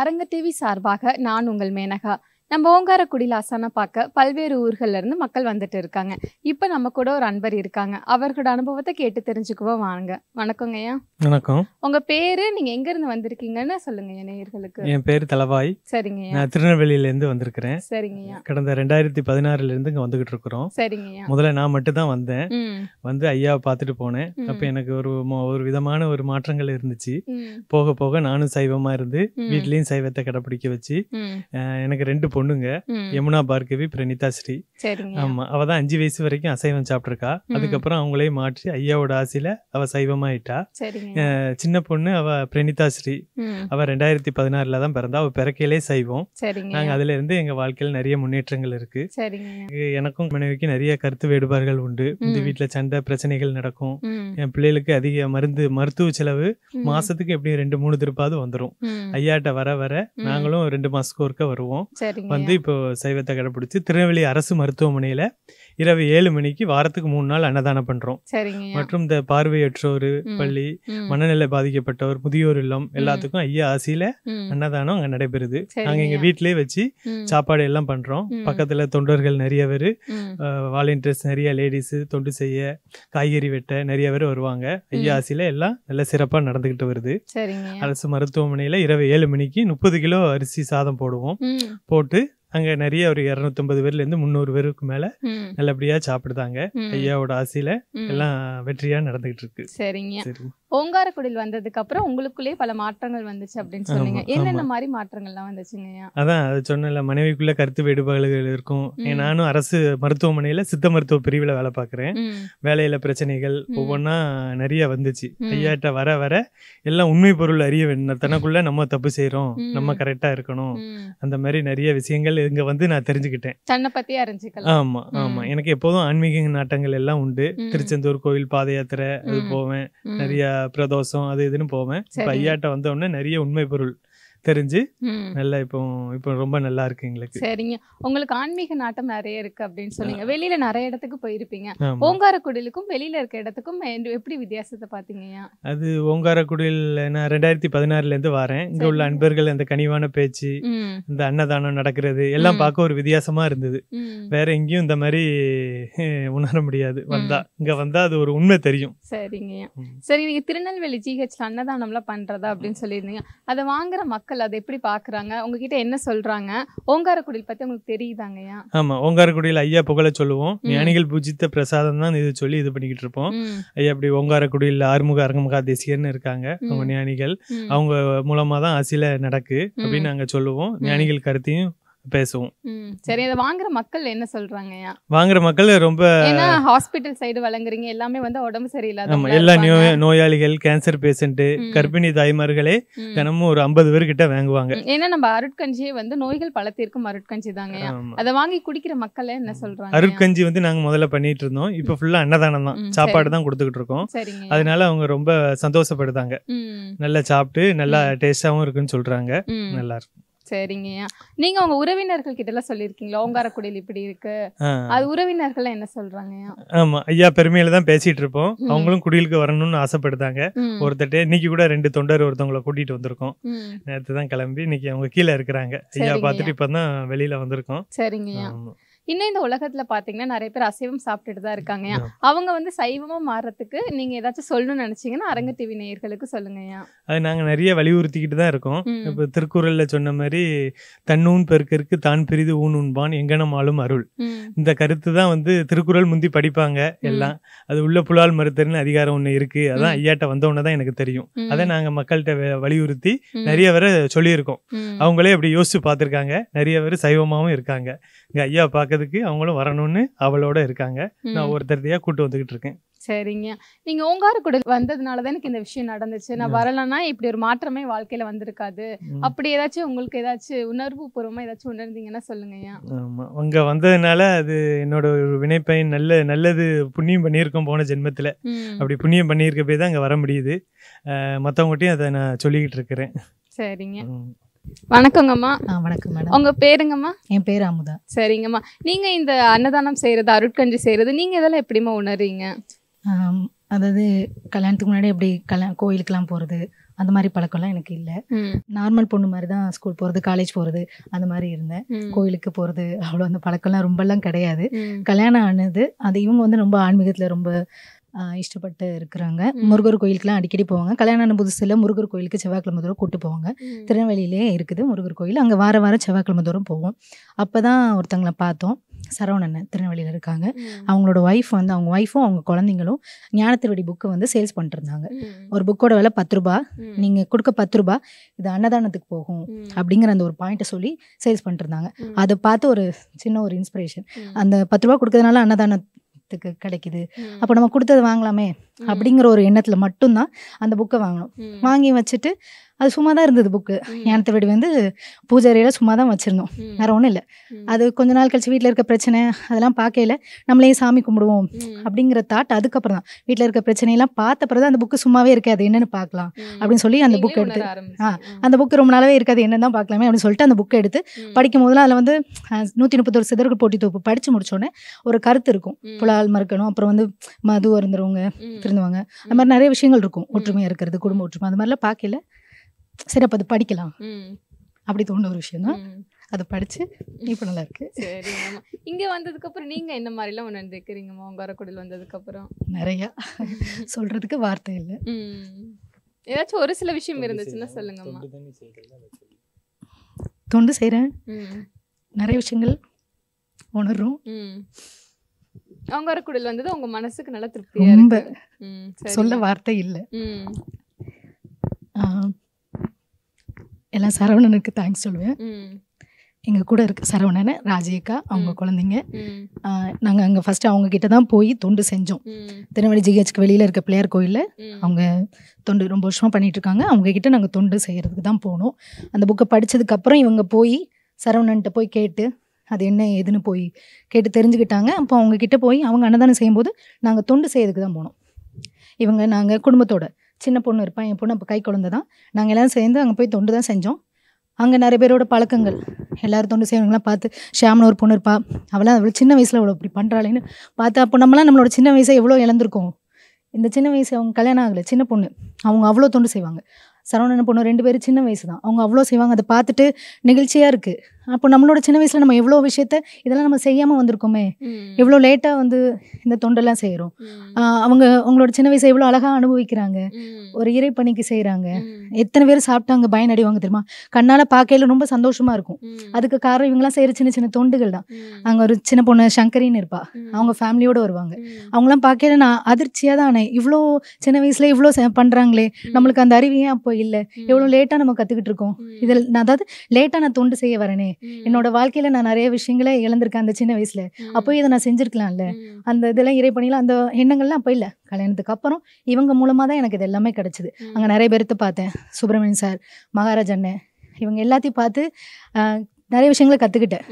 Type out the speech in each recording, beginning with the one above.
அரங்க டிவி சார்பாக நான் உங்கள் மேனகா நம்ம ஓங்காரக்குடியில் அசானா பார்க்க பல்வேறு இருந்து மக்கள் வந்துட்டு இருக்காங்க இப்போ நம்ம கூட ஒரு அன்பர் இருக்காங்க அவர்களோட அனுபவத்தை கேட்டு தெரிஞ்சுக்குவோம் வாங்க வணக்கங்க ஐயா வணக்கம் பேரு நீங்க எங்க இருந்து வந்திருக்கீங்கன்னு சொல்லுங்க நேயர்களுக்கு என் பேரு தலவாய் சரிங்க நான் இருந்து வந்திருக்கிறேன் சரிங்க கடந்த ரெண்டாயிரத்தி இருந்து இங்க வந்துகிட்டு இருக்கிறோம் சரிங்க முதல்ல நான் மட்டும் தான் வந்தேன் வந்து ஐயா பார்த்துட்டு போனேன் அப்போ எனக்கு ஒரு ஒரு விதமான ஒரு மாற்றங்கள் இருந்துச்சு போக போக நானும் சைவமா இருந்து வீட்லயும் சைவத்தை கடைபிடிக்க வச்சு எனக்கு ரெண்டு பொண்ணுங்க யமுனா பார்கவி பிரணிதா ஸ்ரீ ஆமா அவ தான் அஞ்சு வயசு வரைக்கும் அசைவம் சாப்பிட்டுருக்கா அதுக்கப்புறம் அவங்களே மாற்றி ஐயாவோட ஆசையில அவ சைவமாயிட்டா சின்ன பொண்ணு அவ பிரணிதா ஸ்ரீ அவ ரெண்டாயிரத்தி பதினாறுல தான் பிறந்தா அவ பிறக்கையிலே சைவம் நாங்க அதுல இருந்து எங்க வாழ்க்கையில நிறைய முன்னேற்றங்கள் இருக்கு எனக்கும் மனைவிக்கு நிறைய கருத்து வேறுபாடுகள் உண்டு இந்த வீட்டுல சண்டை பிரச்சனைகள் நடக்கும் என் பிள்ளைகளுக்கு அதிக மருந்து மருத்துவ செலவு மாசத்துக்கு எப்படியும் ரெண்டு மூணு திருப்பாவது வந்துடும் ஐயாட்ட வர வர நாங்களும் ரெண்டு மாசத்துக்கு ஒருக்க வருவோம் வந்து இப்போ சைவத்தை கடைபிடிச்சு திருநெல்வேலி அரசு மருத்துவமனையில் இரவு ஏழு மணிக்கு வாரத்துக்கு மூணு நாள் அன்னதானம் பண்றோம் மற்றும் இந்த பார்வையற்றோர் பள்ளி மனநிலை பாதிக்கப்பட்டவர் முதியோர் இல்லம் எல்லாத்துக்கும் ஐயா ஆசையில அன்னதானம் அங்க நடைபெறுது நாங்க எங்க வீட்லயே வச்சு சாப்பாடு எல்லாம் பண்றோம் பக்கத்துல தொண்டர்கள் நிறைய பேர் வாலண்டியர்ஸ் நிறைய லேடிஸ் தொண்டு செய்ய காய்கறி வெட்ட நிறைய பேர் வருவாங்க ஐயா ஆசையில எல்லாம் நல்ல சிறப்பா நடந்துகிட்டு வருது அரசு மருத்துவமனையில இரவு ஏழு மணிக்கு முப்பது கிலோ அரிசி சாதம் போடுவோம் போட்டு அங்கே நிறைய ஒரு இரநூத்தம்பது பேர்லேருந்து முந்நூறு பேருக்கு மேலே நல்லபடியாக சாப்பிடுதாங்க ஐயாவோட ஆசையில் எல்லாம் வெற்றியாக நடந்துகிட்டு இருக்கு சரிங்க ஓங்காரக்குடியில் வந்ததுக்கு அப்புறம் உங்களுக்குள்ளேயே பல மாற்றங்கள் வந்துச்சு அப்படின்னு சொன்னீங்க என்னென்ன மாதிரி மாற்றங்கள்லாம் வந்துச்சுங்க அதான் அது சொன்னல மனைவிக்குள்ள கருத்து வேடுபாடுகள் இருக்கும் நானும் அரசு மருத்துவமனையில சித்த மருத்துவ பிரிவுல வேலை பார்க்குறேன் வேலையில பிரச்சனைகள் ஒவ்வொன்றா நிறைய வந்துச்சு ஐயாட்ட வர வர எல்லாம் உண்மை பொருள் அறிய வேணும் தனக்குள்ள நம்ம தப்பு செய்யறோம் நம்ம கரெக்டா இருக்கணும் அந்த மாதிரி நிறைய விஷயங்கள் இங்க வந்து நான் தெரிஞ்சுக்கிட்டேன் தன்னை பத்தி அறிஞ்சுக்கலாம் ஆமா ஆமா எனக்கு எப்போதும் ஆன்மீக நாட்டங்கள் எல்லாம் உண்டு திருச்செந்தூர் கோயில் பாத யாத்திரை அது போவேன் நிறைய பிரதோஷம் அது இதுன்னு போவேன் ஐயாட்ட வந்த உடனே நிறைய உண்மை பொருள் தெரிஞ்சு நல்லா இப்போ இப்போ ரொம்ப நல்லா இருக்கு எங்களுக்கு சரிங்க உங்களுக்கு ஆன்மீக நாட்டம் நிறைய இருக்கு அப்படின்னு சொன்னீங்க வெளியில நிறைய இடத்துக்கு போயிருப்பீங்க ஓங்காரக்குடிலுக்கும் வெளியில இருக்க இடத்துக்கும் எப்படி வித்தியாசத்தை பாத்தீங்க அது ஓங்காரக்குடியில் நான் ரெண்டாயிரத்தி பதினாறுல இருந்து வரேன் இங்க உள்ள அன்பர்கள் அந்த கனிவான பேச்சு இந்த அன்னதானம் நடக்கிறது எல்லாம் பார்க்க ஒரு வித்தியாசமா இருந்தது வேற எங்கேயும் இந்த மாதிரி உணர முடியாது வந்தா இங்க வந்தா அது ஒரு உண்மை தெரியும் சரிங்க சரி நீங்க திருநெல்வேலி ஜிஹெச்ல அன்னதானம்லாம் பண்றதா அப்படின்னு சொல்லியிருந்தீங்க அதை வாங்குற மக்கள் மக்கள் அதை எப்படி பார்க்குறாங்க உங்ககிட்ட என்ன சொல்கிறாங்க ஓங்காரக்குடியில் பற்றி உங்களுக்கு தெரியுதாங்கய்யா ஆமாம் ஓங்காரக்குடியில் ஐயா புகழ சொல்லுவோம் ஞானிகள் பூஜித்த பிரசாதம் தான் இது சொல்லி இது பண்ணிக்கிட்டு இருப்போம் ஐயா இப்படி ஓங்காரக்குடியில் ஆறுமுக அரங்கமுகா தேசியர்னு இருக்காங்க அவங்க ஞானிகள் அவங்க மூலமாக தான் அசில நடக்கு அப்படின்னு நாங்கள் சொல்லுவோம் ஞானிகள் கருத்தையும் பேசுவோம் சரி இதை வாங்குற மக்கள் என்ன சொல்றாங்க வாங்குற மக்கள் ரொம்ப ஏன்னா ஹாஸ்பிட்டல் சைடு வழங்குறீங்க எல்லாமே வந்து உடம்பு சரியில்லாத எல்லா நோயாளிகள் கேன்சர் பேஷண்ட் கர்ப்பிணி தாய்மார்களே தினமும் ஒரு ஐம்பது கிட்ட வாங்குவாங்க ஏன்னா நம்ம அருட்கஞ்சியே வந்து நோய்கள் பல அருட்கஞ்சி தாங்க அதை வாங்கி குடிக்கிற மக்கள் என்ன சொல்றாங்க அருட்கஞ்சி வந்து நாங்க முதல்ல பண்ணிட்டு இருந்தோம் இப்போ ஃபுல்லா அன்னதானம் தான் சாப்பாடு தான் கொடுத்துக்கிட்டு இருக்கோம் அதனால அவங்க ரொம்ப சந்தோஷப்படுதாங்க நல்லா சாப்பிட்டு நல்லா டேஸ்டாவும் இருக்குன்னு சொல்றாங்க நல்லா இருக்கும் சரிங்கய்யா நீங்க உங்க உறவினர்கள் கிட்ட எல்லாம் சொல்லிருக்கீங்களா ஓங்காரக்குடியில் இப்படி இருக்கு அது உறவினர்கள் என்ன சொல்றாங்க ஆமா ஐயா பெருமையில தான் பேசிட்டு இருப்போம் அவங்களும் குடியிலுக்கு வரணும்னு ஆசைப்படுதாங்க ஒருத்தட்டே இன்னைக்கு கூட ரெண்டு தொண்டர் ஒருத்தவங்களை கூட்டிட்டு வந்திருக்கோம் நேற்று தான் கிளம்பி இன்னைக்கு அவங்க கீழே இருக்கிறாங்க ஐயா பாத்துட்டு இப்பதான் வெளியில வந்திருக்கோம் சரிங்கய்யா இன்னும் இந்த உலகத்துல பாத்தீங்கன்னா நிறைய பேர் அசைவம் சாப்பிட்டுட்டு தான் இருக்காங்க அவங்க வந்து சைவமா மாறுறதுக்கு நீங்க ஏதாச்சும் சொல்லணும்னு நினைச்சீங்கன்னா அரங்க டிவி நேயர்களுக்கு ஐயா அது நாங்க நிறைய வலியுறுத்திக்கிட்டு தான் இருக்கோம் இப்ப திருக்குறள்ல சொன்ன மாதிரி தன்னூன் பெருக்கிற்கு தான் பிரிது ஊன் உண்பான் எங்கனம் ஆளும் அருள் இந்த கருத்து தான் வந்து திருக்குறள் முந்தி படிப்பாங்க எல்லாம் அது உள்ள புலால் மறுத்தர்னு அதிகாரம் ஒண்ணு இருக்கு அதான் ஐயாட்ட வந்தவொன்னே தான் எனக்கு தெரியும் அதை நாங்க மக்கள்கிட்ட வலியுறுத்தி நிறைய பேரை சொல்லியிருக்கோம் அவங்களே அப்படி யோசிச்சு பார்த்துருக்காங்க நிறைய பேர் சைவமாகவும் இருக்காங்க இங்க ஐயா பார்க்க பார்க்கறதுக்கு அவங்களும் வரணும்னு அவளோட இருக்காங்க நான் ஒருத்தரதையாக கூட்டு வந்துக்கிட்டு இருக்கேன் சரிங்க நீங்க ஓங்கார கூட வந்ததுனாலதான் எனக்கு இந்த விஷயம் நடந்துச்சு நான் வரலன்னா இப்படி ஒரு மாற்றமே வாழ்க்கையில வந்திருக்காது அப்படி ஏதாச்சும் உங்களுக்கு ஏதாச்சும் உணர்வு பூர்வமா ஏதாச்சும் உணர்ந்தீங்கன்னா சொல்லுங்க ஆமா அங்க வந்ததுனால அது என்னோட ஒரு வினைப்பயன் நல்ல நல்லது புண்ணியம் பண்ணியிருக்கோம் போன ஜென்மத்துல அப்படி புண்ணியம் பண்ணியிருக்க போய் தான் வர முடியுது மத்தவங்ககிட்டயும் அதை நான் சொல்லிக்கிட்டு இருக்கிறேன் சரிங்க வணக்கங்கம்மா வணக்கம் மேடம் உங்க பேருங்கம்மா என் பேர் அமுதா சரிங்கம்மா நீங்க இந்த அன்னதானம் செய்யறது அருட்கஞ்சி செய்யறது நீங்க இதெல்லாம் எப்படிமா உணர்றீங்க அதாவது கல்யாணத்துக்கு முன்னாடி எப்படி கல்யாண கோயிலுக்கெல்லாம் போகிறது அந்த மாதிரி பழக்கம்லாம் எனக்கு இல்லை நார்மல் பொண்ணு மாதிரி தான் ஸ்கூல் போகிறது காலேஜ் போகிறது அந்த மாதிரி இருந்தேன் கோயிலுக்கு போகிறது அவ்வளோ அந்த பழக்கம்லாம் ரொம்பலாம் கிடையாது கல்யாணம் ஆனது அது இவங்க வந்து ரொம்ப ஆன்மீகத்தில் ரொம்ப இஷ்டப்பட்டு இருக்கிறாங்க முருகர் கோயிலுக்குலாம் அடிக்கடி போவாங்க கல்யாணம் புதுசில் முருகர் கோயிலுக்கு செவ்வாய்க்கிழமை தூரம் கூட்டு போவாங்க திருநெல்வேலியிலே இருக்குது முருகர் கோயில் அங்கே வார வாரம் செவ்வாய்க்கிழமை தூரம் போவோம் அப்போ தான் ஒருத்தங்களை பார்த்தோம் சரவணன் திருநெல்வேலியில் இருக்காங்க அவங்களோட ஒய்ஃப் வந்து அவங்க ஒய்ஃபும் அவங்க குழந்தைங்களும் ஞானத்திருவடி புக்கு வந்து சேல்ஸ் பண்ணிட்டுருந்தாங்க ஒரு புக்கோட விலை பத்து ரூபா நீங்கள் கொடுக்க பத்து ரூபா இது அன்னதானத்துக்கு போகும் அப்படிங்கிற அந்த ஒரு பாயிண்ட்டை சொல்லி சேல்ஸ் பண்ணிட்டுருந்தாங்க அதை பார்த்து ஒரு சின்ன ஒரு இன்ஸ்பிரேஷன் அந்த பத்து ரூபா கொடுக்கறதுனால அன்னதானம் லாபத்துக்கு கிடைக்குது அப்போ நம்ம கொடுத்தது வாங்கலாமே அப்படிங்கிற ஒரு எண்ணத்தில் மட்டும்தான் அந்த புக்கை வாங்கணும் வாங்கி வச்சுட்டு அது சும்மா தான் இருந்தது புக்கு ஞானத்தை ஞானத்தபடி வந்து பூஜாரியெல்லாம் சும்மா தான் வச்சுருந்தோம் வேறு ஒன்றும் இல்லை அது கொஞ்ச நாள் கழிச்சு வீட்டில் இருக்க பிரச்சனை அதெல்லாம் பார்க்கல நம்மளையும் சாமி கும்பிடுவோம் அப்படிங்கிற தாட் அதுக்கப்புறம் தான் வீட்டில் இருக்க பிரச்சனையெல்லாம் பார்த்த பிறகு அந்த புக்கு சும்மாவே இருக்காது என்னென்னு பார்க்கலாம் அப்படின்னு சொல்லி அந்த புக் எடுத்து ஆ அந்த புக்கு ரொம்ப நாளாகவே இருக்காது என்னென்னு தான் பார்க்கலாமே அப்படின்னு சொல்லிட்டு அந்த புக்கை எடுத்து படிக்கும் போதெல்லாம் அதில் வந்து நூற்றி முப்பத்தொரு சிதறுகள் போட்டி தொகுப்பு படித்து முடிச்சோடனே ஒரு கருத்து இருக்கும் புலால் மறுக்கணும் அப்புறம் வந்து மது இருந்துருவங்க திருந்துவாங்க அது மாதிரி நிறைய விஷயங்கள் இருக்கும் ஒற்றுமையாக இருக்கிறது குடும்ப ஒற்றுமை அது மாதிரிலாம் பார்க்கல சரி அப்போ அது படிக்கலாம் அப்படி தோணுன ஒரு விஷயம் தான் அதை படித்து இப்போ நல்லா இருக்கு இங்கே வந்ததுக்கப்புறம் நீங்கள் என்ன மாதிரிலாம் உணர்ந்துக்கிறீங்கம்மா உங்கள் அரக்குடியில் வந்ததுக்கப்புறம் நிறையா சொல்கிறதுக்கு வார்த்தை இல்லை ஏதாச்சும் ஒரு சில விஷயம் இருந்துச்சுன்னா சொல்லுங்கம்மா தொண்டு செய்கிறேன் நிறைய விஷயங்கள் உணர்றோம் அவங்க குடல் வந்தது உங்கள் மனசுக்கு நல்லா திருப்தியாக ரொம்ப சொல்ல வார்த்தை இல்லை எல்லாம் சரவணனுக்கு தேங்க்ஸ் சொல்லுவேன் எங்கள் கூட இருக்க சரவணன் ராஜேக்கா அவங்க குழந்தைங்க நாங்கள் அங்கே ஃபஸ்ட்டு அவங்க கிட்ட தான் போய் தொண்டு செஞ்சோம் திருநெல்வேலி ஜிஹெச்க்கு வெளியில் இருக்க பிள்ளையார் கோயிலில் அவங்க தொண்டு ரொம்ப வருஷமாக பண்ணிகிட்ருக்காங்க கிட்டே நாங்கள் தொண்டு செய்கிறதுக்கு தான் போனோம் அந்த புக்கை படித்ததுக்கப்புறம் இவங்க போய் சரவணன்ட்ட போய் கேட்டு அது என்ன ஏதுன்னு போய் கேட்டு தெரிஞ்சுக்கிட்டாங்க அப்போ அவங்கக்கிட்ட போய் அவங்க அன்னதானம் செய்யும்போது நாங்கள் தொண்டு செய்யறதுக்கு தான் போனோம் இவங்க நாங்கள் குடும்பத்தோட சின்ன பொண்ணு இருப்பான் என் பொண்ணு அப்போ கை குழந்தை தான் நாங்கள் எல்லோரும் சேர்ந்து அங்கே போய் தொண்டு தான் செஞ்சோம் அங்கே நிறைய பேரோட பழக்கங்கள் எல்லோரும் தொண்டு செய்யறவங்களாம் பார்த்து ஷியாம்னு ஒரு பொண்ணு இருப்பா அவளாம் அவ்வளோ சின்ன வயசில் அவ்வளோ இப்படி பண்ணுறாளேன்னு பார்த்து அப்போ நம்மளாம் நம்மளோட சின்ன வயசை எவ்வளோ இழந்திருக்கோம் இந்த சின்ன வயசு அவங்க கல்யாணம் ஆகலை சின்ன பொண்ணு அவங்க அவ்வளோ தொண்டு செய்வாங்க சரவணன் பொண்ணு ரெண்டு பேரும் சின்ன வயசு தான் அவங்க அவ்வளோ செய்வாங்க அதை பார்த்துட்டு நிகழ்ச்சியாக இருக்குது அப்போ நம்மளோட சின்ன வயசுல நம்ம எவ்வளோ விஷயத்த இதெல்லாம் நம்ம செய்யாம வந்திருக்கோமே எவ்வளோ லேட்டா வந்து இந்த தொண்டெல்லாம் செய்யறோம் அவங்க அவங்களோட சின்ன வயசு எவ்வளோ அழகா அனுபவிக்கிறாங்க ஒரு இறை பணிக்கு செய்யறாங்க எத்தனை பேர் சாப்பிட்டாங்க பயனடைவாங்க தெரியுமா கண்ணால பார்க்கல ரொம்ப சந்தோஷமா இருக்கும் அதுக்கு காரணம் எல்லாம் செய்யற சின்ன சின்ன தொண்டுகள் தான் அங்கே ஒரு சின்ன பொண்ணு சங்கரின்னு இருப்பா அவங்க ஃபேமிலியோட வருவாங்க எல்லாம் பார்க்கல நான் அதிர்ச்சியா தான் இவ்வளோ சின்ன வயசுல இவ்வளோ பண்றாங்களே நம்மளுக்கு அந்த அறிவியே அப்போ இல்லை எவ்வளோ லேட்டா நம்ம கத்துக்கிட்டு இருக்கோம் இதில் அதாவது லேட்டா நான் தொண்டு செய்ய வரேனே என்னோட வாழ்க்கையில நான் நிறைய விஷயங்களை இழந்திருக்கேன் அந்த சின்ன வயசுல அப்போ இதை நான் செஞ்சிருக்கலாம்ல அந்த இதெல்லாம் இறைப்பணியில அந்த எண்ணங்கள்லாம் அப்போ இல்லை கல்யாணத்துக்கு அப்புறம் இவங்க மூலமா தான் எனக்கு இது எல்லாமே கிடைச்சிது அங்கே நிறைய பேர்த்த பார்த்தேன் சுப்பிரமணியன் சார் மகாராஜன்னு இவங்க எல்லாத்தையும் பார்த்து நிறைய விஷயங்களை கற்றுக்கிட்டேன்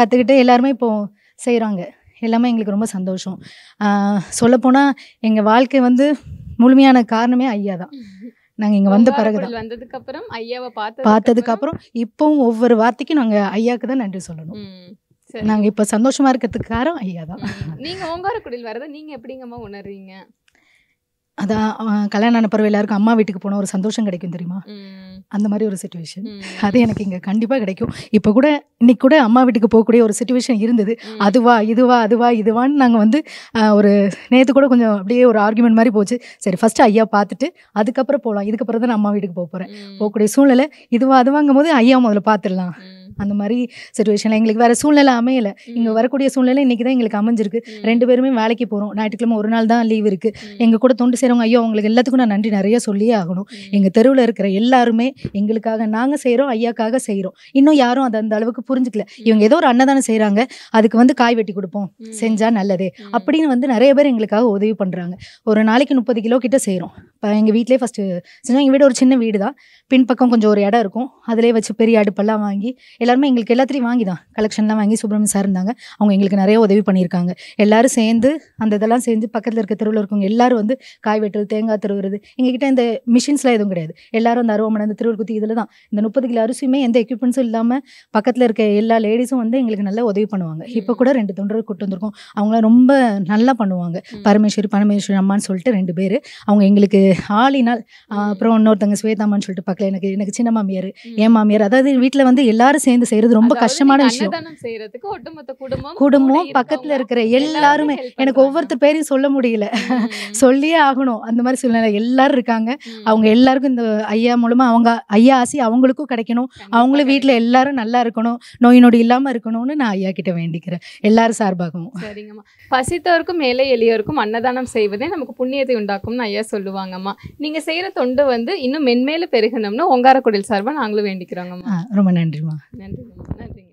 கற்றுக்கிட்டு எல்லாருமே இப்போ செய்கிறாங்க எல்லாமே எங்களுக்கு ரொம்ப சந்தோஷம் சொல்லப்போனால் எங்கள் வாழ்க்கை வந்து முழுமையான காரணமே ஐயா தான் நாங்கள் இங்கே வந்த பிறகு வந்ததுக்கு அப்புறம் ஐயாவை பார்த்து பார்த்ததுக்கு அப்புறம் இப்பவும் ஒவ்வொரு வார்த்தைக்கும் நாங்கள் ஐயாவுக்கு தான் நன்றி சொல்லணும் நாங்க இப்ப சந்தோஷமா இருக்கிறதுக்கு காரம் ஐயா தான் நீங்க ஓங்காரக்குடியில் வரத நீங்க எப்படிங்கம்மா உணர்றீங்க அதான் கல்யாணம் ஆன எல்லாருக்கும் அம்மா வீட்டுக்கு போன ஒரு சந்தோஷம் கிடைக்கும் தெரியுமா அந்த மாதிரி ஒரு சுச்சுவேஷன் அது எனக்கு இங்கே கண்டிப்பாக கிடைக்கும் இப்போ கூட இன்னைக்கு கூட அம்மா வீட்டுக்கு போகக்கூடிய ஒரு சுச்சுவேஷன் இருந்தது அதுவா இதுவா அதுவா இதுவான்னு நாங்கள் வந்து ஒரு நேற்று கூட கொஞ்சம் அப்படியே ஒரு ஆர்குமெண்ட் மாதிரி போச்சு சரி ஃபஸ்ட்டு ஐயா பார்த்துட்டு அதுக்கப்புறம் போகலாம் இதுக்கப்புறம் தான் நான் அம்மா வீட்டுக்கு போக போகிறேன் போகக்கூடிய சூழ்நிலை இதுவா அதுவாங்கும் போது ஐயா முதல்ல பார்த்துடலாம் அந்த மாதிரி சுச்சுவேஷனில் எங்களுக்கு வேற சூழ்நிலை அமையலை இங்கே வரக்கூடிய சூழ்நிலை இன்றைக்கி தான் எங்களுக்கு அமைஞ்சிருக்கு ரெண்டு பேருமே வேலைக்கு போகிறோம் ஞாயிற்றுக்கிழமை ஒரு நாள் தான் லீவ் இருக்குது எங்கள் கூட தொண்டு செய்கிறவங்க ஐயோ அவங்களுக்கு எல்லாத்துக்கும் நான் நன்றி நிறைய சொல்லியே ஆகணும் எங்கள் தெருவில் இருக்கிற எல்லாருமே எங்களுக்காக நாங்கள் செய்கிறோம் ஐயாக்காக செய்கிறோம் இன்னும் யாரும் அதை அந்த அளவுக்கு புரிஞ்சுக்கல இவங்க ஏதோ ஒரு அன்னதானம் செய்கிறாங்க அதுக்கு வந்து காய் வெட்டி கொடுப்போம் செஞ்சால் நல்லது அப்படின்னு வந்து நிறைய பேர் எங்களுக்காக உதவி பண்ணுறாங்க ஒரு நாளைக்கு முப்பது கிலோ கிட்ட செய்கிறோம் இப்போ எங்கள் வீட்டிலே ஃபஸ்ட்டு செஞ்சோம் எங்கள் வீடு ஒரு சின்ன வீடு தான் பின்பக்கம் கொஞ்சம் ஒரு இடம் இருக்கும் அதிலே வச்சு பெரிய அடுப்பெல்லாம் வாங்கி எல்லாருமே எங்களுக்கு எல்லாத்தையும் வாங்கி தான் கலெக்ஷன்லாம் வாங்கி சுப்பிரமணியம் சார் இருந்தாங்க அவங்க எங்களுக்கு நிறைய உதவி பண்ணியிருக்காங்க எல்லோரும் சேர்ந்து அந்த இதெல்லாம் சேர்ந்து பக்கத்தில் இருக்க தெருவில் இருக்கவங்க எல்லோரும் வந்து காய் வெட்டுறது தேங்காய் திருவுறது எங்ககிட்ட இந்த மிஷின்ஸ்லாம் எதுவும் கிடையாது எல்லோரும் அந்த அருவமனை அந்த குத்தி இதில் தான் இந்த முப்பது கிலோ அரிசியுமே எந்த எக்யூப்மெண்ட்ஸும் இல்லாமல் பக்கத்தில் இருக்க எல்லா லேடிஸும் வந்து எங்களுக்கு நல்லா உதவி பண்ணுவாங்க இப்போ கூட ரெண்டு தொண்டர்கள் கூட்டு வந்திருக்கோம் அவங்களாம் ரொம்ப நல்லா பண்ணுவாங்க பரமேஸ்வரி பரமேஸ்வரி அம்மான்னு சொல்லிட்டு ரெண்டு பேர் அவங்க எங்களுக்கு ஆளினால் அப்புறம் இன்னொருத்தங்க சுவேதாமான்னு சொல்லிட்டு பார்க்கல எனக்கு எனக்கு சின்ன மாமியார் என் மாமியார் அதாவது வீட்டில் வந்து எல்லாரும் சேர்ந்து செய்கிறது ரொம்ப கஷ்டமான விஷயம் குடும்பம் பக்கத்தில் இருக்கிற எல்லாருமே எனக்கு ஒவ்வொருத்தர் பேரையும் சொல்ல முடியல சொல்லியே ஆகணும் அந்த மாதிரி சூழ்நிலை எல்லாரும் இருக்காங்க அவங்க எல்லாருக்கும் இந்த ஐயா மூலமாக அவங்க ஐயா ஆசி அவங்களுக்கும் கிடைக்கணும் அவங்களும் வீட்டில் எல்லாரும் நல்லா இருக்கணும் நோய் நொடி இல்லாமல் இருக்கணும்னு நான் ஐயா கிட்ட வேண்டிக்கிறேன் எல்லாரும் சார்பாகவும் சரிங்கம்மா பசித்தவருக்கும் மேலே எளியவருக்கும் அன்னதானம் செய்வதே நமக்கு புண்ணியத்தை உண்டாக்கும்னு ஐயா சொல்லுவாங்க வேண்டிக்கிறாங்கம்மா நீங்கள் செய்கிற தொண்டு வந்து இன்னும் மென்மேலும் பெருகணும்னு ஒங்காரக்குடில் சார்பாக நாங்களும் வேண்டிக்கிறோங்கம்மா ரொம்ப நன்றிம்மா நன்றிம்மா நன்றிங்க